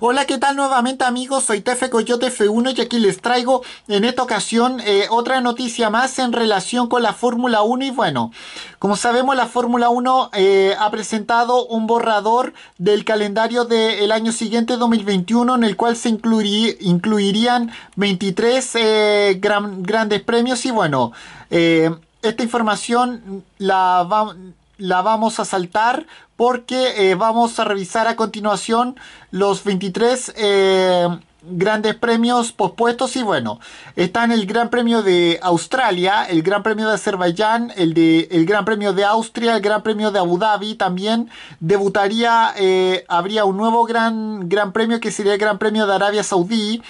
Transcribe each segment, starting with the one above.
Hola, ¿qué tal nuevamente amigos? Soy Tefe Coyote F1 y aquí les traigo en esta ocasión eh, otra noticia más en relación con la Fórmula 1 y bueno, como sabemos la Fórmula 1 eh, ha presentado un borrador del calendario del año siguiente 2021 en el cual se incluirían 23 eh, grandes premios y bueno, esta información la vamos la vamos a saltar porque eh, vamos a revisar a continuación los 23 eh, grandes premios pospuestos y bueno, están el Gran Premio de Australia, el Gran Premio de Azerbaiyán, el, de, el Gran Premio de Austria, el Gran Premio de Abu Dhabi también debutaría, eh, habría un nuevo gran, gran Premio que sería el Gran Premio de Arabia Saudí.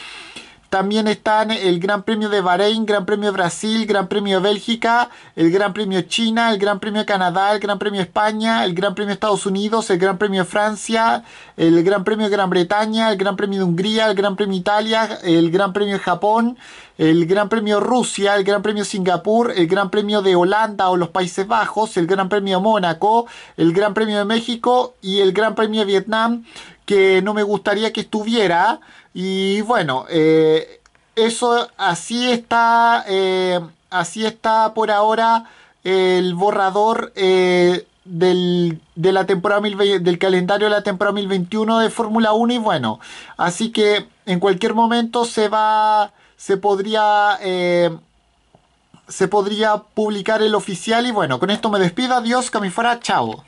También están el Gran Premio de Bahrein, Gran Premio Brasil, Gran Premio Bélgica, el Gran Premio China, el Gran Premio Canadá, el Gran Premio España, el Gran Premio Estados Unidos, el Gran Premio Francia, el Gran Premio Gran Bretaña, el Gran Premio de Hungría, el Gran Premio Italia, el Gran Premio Japón, el Gran Premio Rusia, el Gran Premio Singapur, el Gran Premio de Holanda o los Países Bajos, el Gran Premio Mónaco, el Gran Premio de México y el Gran Premio Vietnam que no me gustaría que estuviera. Y bueno, eh, eso así está, eh, así está por ahora el borrador eh, del, de la temporada del calendario de la temporada 2021 de Fórmula 1 y bueno, así que en cualquier momento se va, se podría, se podría publicar el oficial y bueno, con esto me despido, adiós, camifora, chao.